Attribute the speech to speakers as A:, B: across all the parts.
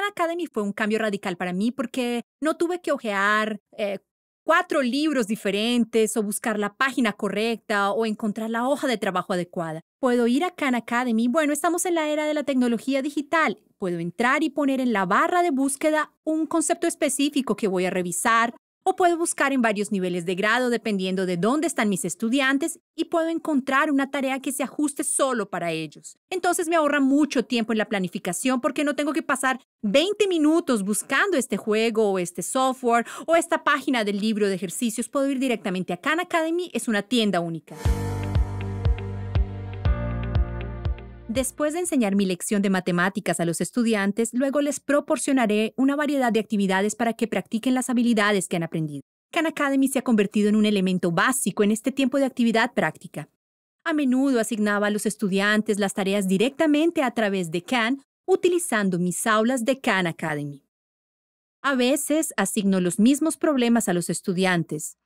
A: Khan Academy fue un cambio radical para mí porque no tuve que ojear eh, cuatro libros diferentes o buscar la página correcta o encontrar la hoja de trabajo adecuada. Puedo ir a Khan Academy. Bueno, estamos en la era de la tecnología digital. Puedo entrar y poner en la barra de búsqueda un concepto específico que voy a revisar, o puedo buscar en varios niveles de grado dependiendo de dónde están mis estudiantes y puedo encontrar una tarea que se ajuste solo para ellos. Entonces me ahorra mucho tiempo en la planificación porque no tengo que pasar 20 minutos buscando este juego o este software o esta página del libro de ejercicios. Puedo ir directamente a Khan Academy, es una tienda única. Después de enseñar mi lección de matemáticas a los estudiantes, luego les proporcionaré una variedad de actividades para que practiquen las habilidades que han aprendido. Khan Academy se ha convertido en un elemento básico en este tiempo de actividad práctica. A menudo asignaba a los estudiantes las tareas directamente a través de Khan utilizando mis aulas de Khan Academy. A veces asigno los mismos problemas a los estudiantes,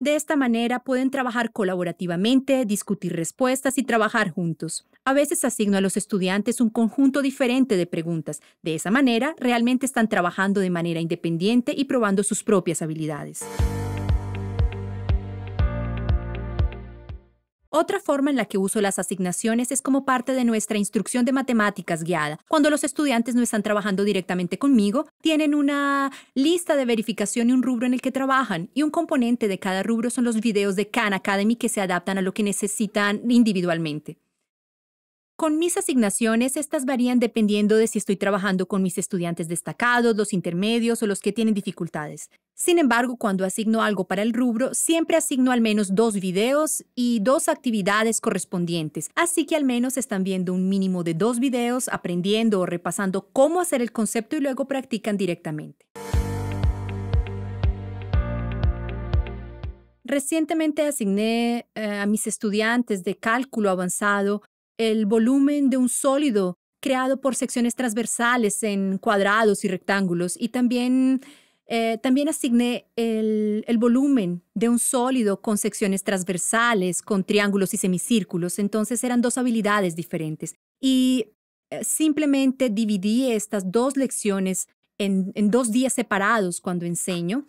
A: de esta manera pueden trabajar colaborativamente, discutir respuestas y trabajar juntos. A veces asigno a los estudiantes un conjunto diferente de preguntas. De esa manera, realmente están trabajando de manera independiente y probando sus propias habilidades. Otra forma en la que uso las asignaciones es como parte de nuestra instrucción de matemáticas guiada. Cuando los estudiantes no están trabajando directamente conmigo, tienen una lista de verificación y un rubro en el que trabajan. Y un componente de cada rubro son los videos de Khan Academy que se adaptan a lo que necesitan individualmente. Con mis asignaciones, estas varían dependiendo de si estoy trabajando con mis estudiantes destacados, los intermedios o los que tienen dificultades. Sin embargo, cuando asigno algo para el rubro, siempre asigno al menos dos videos y dos actividades correspondientes, así que al menos están viendo un mínimo de dos videos, aprendiendo o repasando cómo hacer el concepto y luego practican directamente. Recientemente asigné eh, a mis estudiantes de cálculo avanzado el volumen de un sólido creado por secciones transversales en cuadrados y rectángulos y también, eh, también asigné el, volumen de un sólido con secciones transversales, con triángulos y semicírculos. Entonces eran dos habilidades diferentes. Y eh, simplemente dividí estas dos lecciones en, dos días separados cuando enseño.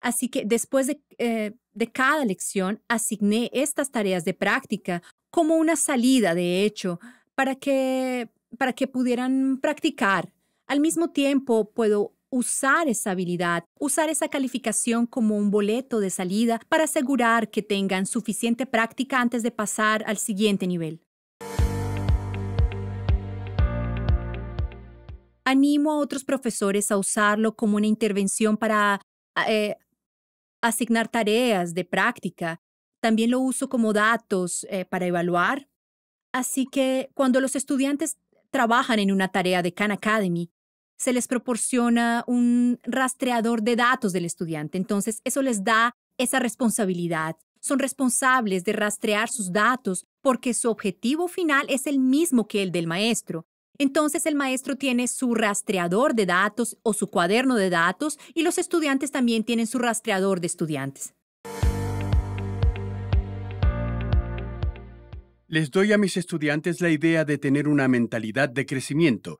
A: Así que después de eh, de cada lección asigné estas tareas de práctica como una salida, de hecho, para que, para que pudieran practicar. Al mismo tiempo, puedo usar esa habilidad, usar esa calificación como un boleto de salida para asegurar que tengan suficiente práctica antes de pasar al siguiente nivel. Animo a otros profesores a usarlo como una intervención para eh, asignar tareas de práctica. También lo uso como datos eh, para evaluar. Así que cuando los estudiantes trabajan en una tarea de Khan Academy, se les proporciona un rastreador de datos del estudiante. Entonces, eso les da esa responsabilidad. Son responsables de rastrear sus datos porque su objetivo final es el mismo que el del maestro, entonces el maestro tiene su rastreador de datos o su cuaderno de datos y los estudiantes también tienen su rastreador de estudiantes.
B: Les doy a mis estudiantes la idea de tener una mentalidad de crecimiento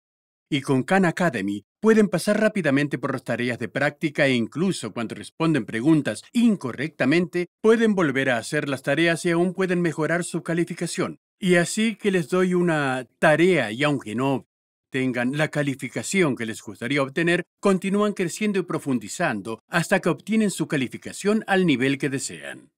B: y con Khan Academy pueden pasar rápidamente por las tareas de práctica e incluso cuando responden preguntas incorrectamente, pueden volver a hacer las tareas y aún pueden mejorar su calificación. Y así que les doy una tarea y aunque no tengan la calificación que les gustaría obtener, continúan creciendo y profundizando hasta que obtienen su calificación al nivel que desean.